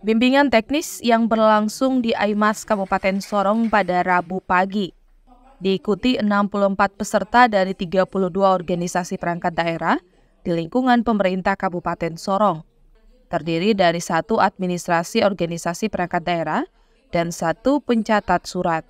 Bimbingan teknis yang berlangsung di Aimas Kabupaten Sorong pada Rabu pagi diikuti 64 peserta dari 32 organisasi perangkat daerah di lingkungan pemerintah Kabupaten Sorong. Terdiri dari satu administrasi organisasi perangkat daerah dan satu pencatat surat.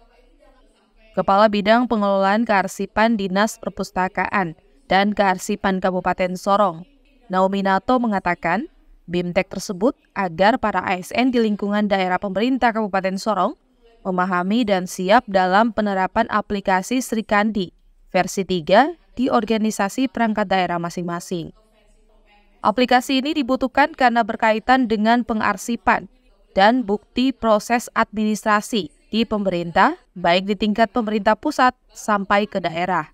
Kepala Bidang Pengelolaan Kearsipan Dinas Perpustakaan dan Kearsipan Kabupaten Sorong, Naomi Nato mengatakan, BIMTEK tersebut agar para ASN di lingkungan daerah pemerintah Kabupaten Sorong memahami dan siap dalam penerapan aplikasi Srikandi versi 3 di organisasi perangkat daerah masing-masing. Aplikasi ini dibutuhkan karena berkaitan dengan pengarsipan dan bukti proses administrasi di pemerintah, baik di tingkat pemerintah pusat sampai ke daerah.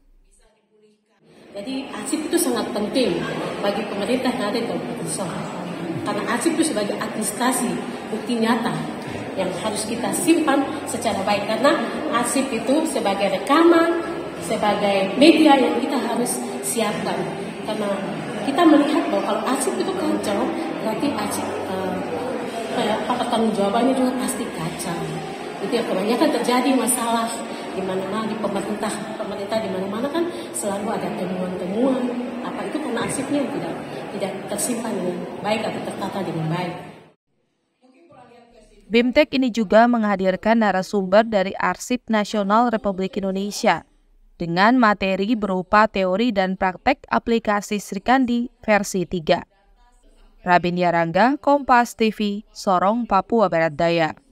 Jadi arsip itu sangat penting bagi pemerintah nanti Kabupaten Sorong karena arsip itu sebagai administrasi bukti nyata yang harus kita simpan secara baik karena arsip itu sebagai rekaman, sebagai media yang kita harus siapkan karena kita melihat bahwa kalau arsip itu kacau berarti arsip eh, apa eh, tanggung jawabannya juga pasti kacau itu yang kebanyakan terjadi masalah di mana-mana di pemerintah pemerintah di mana-mana kan selalu ada temuan-temuan apa itu karena arsipnya tidak tidak tersimpan dengan baik atau tertata dengan baik. BIMTEK ini juga menghadirkan narasumber dari Arsip Nasional Republik Indonesia dengan materi berupa teori dan praktek aplikasi Srikandi versi 3. Rabin Yarangga, Kompas TV, Sorong, Papua Barat Daya.